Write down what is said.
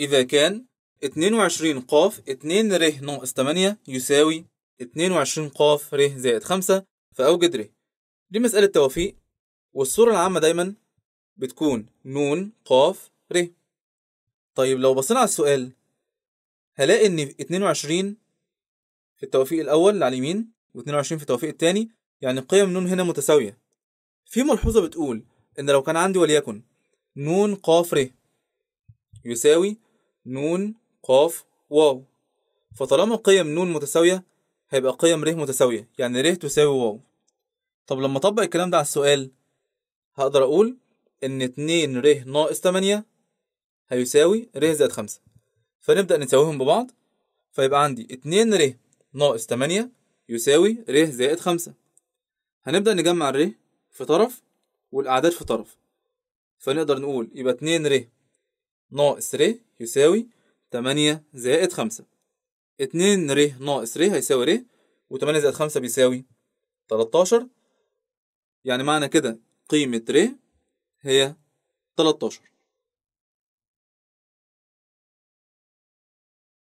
إذا كان 22 قاف 2 ر ناقص 8 يساوي 22 قاف ر زائد 5 فأوجد ر دي مسألة توافيق والصورة العامة دايما بتكون نون قاف ر طيب لو بصينا على السؤال هلاقي إن 22 في التوافيق الأول على اليمين و22 في التوافيق الثاني يعني قيم نون هنا متساوية في ملحوظة بتقول إن لو كان عندي وليكن نون قاف ر يساوي نون قاف واو فطالما قيم نون متساوية هيبقى قيم ر متساوية يعني ر تساوي واو طب لما أطبق الكلام ده على السؤال هقدر أقول إن اتنين ر ناقص تمانية هيساوي ر زائد خمسة فنبدأ نساويهم ببعض فيبقى عندي اتنين ر ناقص تمانية يساوي ر زائد خمسة هنبدأ نجمع الر في طرف والأعداد في طرف فنقدر نقول يبقى اتنين ر ناقص ر يساوي 8 زائد 5 2 ر ناقص ر هيساوي ر و8 زائد 5 بيساوي 13 يعني معنى كده قيمة ر هي 13